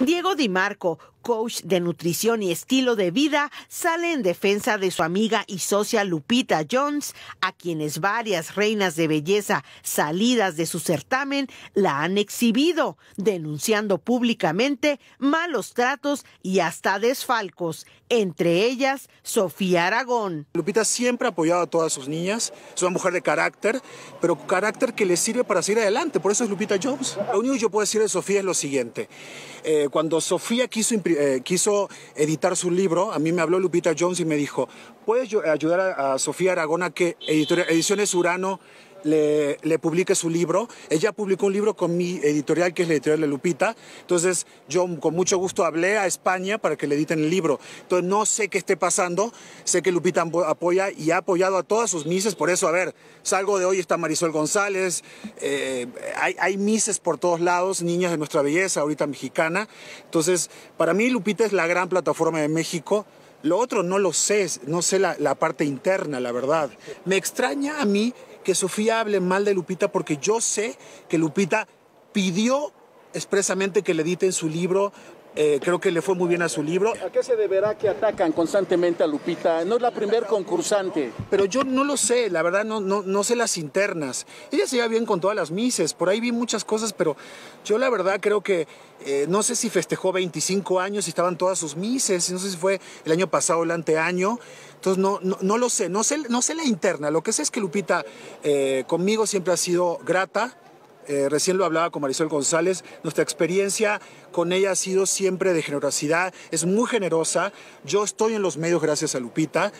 Diego Di Marco, coach de nutrición y estilo de vida, sale en defensa de su amiga y socia Lupita Jones, a quienes varias reinas de belleza salidas de su certamen la han exhibido, denunciando públicamente malos tratos y hasta desfalcos, entre ellas Sofía Aragón. Lupita siempre ha apoyado a todas sus niñas, es una mujer de carácter, pero carácter que le sirve para seguir adelante, por eso es Lupita Jones. Lo único que yo puedo decir de Sofía es lo siguiente. Eh, eh, cuando Sofía eh, quiso, editar su libro, a mí me habló Lupita Jones y me dijo, ¿puedes eh, ayudar a, a Sofía Aragona que Ediciones Urano le, publique su libro. Ella publicó un libro con mi editorial, que es la editorial de Lupita. Entonces yo con mucho gusto hablé a España para que le editen el libro. Entonces no sé qué esté pasando, sé que Lupita apoya y ha apoyado a todas sus mises, por eso, a ver, salgo de hoy, está Marisol González, eh, hay, hay mises por todos lados, niñas de nuestra belleza, ahorita mexicana. Entonces, para mí Lupita es la gran plataforma de México. Lo otro no lo sé, no sé la, la, parte interna, la verdad. Me extraña a mí que Sofía hable mal de Lupita porque yo sé que Lupita pidió expresamente que le editen su libro, eh, creo que le fue muy bien a su libro. ¿A qué se deberá que atacan constantemente a Lupita? No es la primer concursante. Pero yo no lo sé, la verdad no, no, sé las internas. Ella se iba bien con todas las mises, por ahí vi muchas cosas, pero yo la verdad creo que eh, no sé si festejó 25 años y estaban todas sus mises, no sé si fue el año pasado o el anteaño. Entonces no, no, lo sé, no sé, no sé la interna. Lo que sé es que Lupita eh, conmigo siempre ha sido grata eh, recién lo hablaba con Marisol González, nuestra experiencia con ella ha sido siempre de generosidad, es muy generosa. Yo estoy en los medios gracias a Lupita,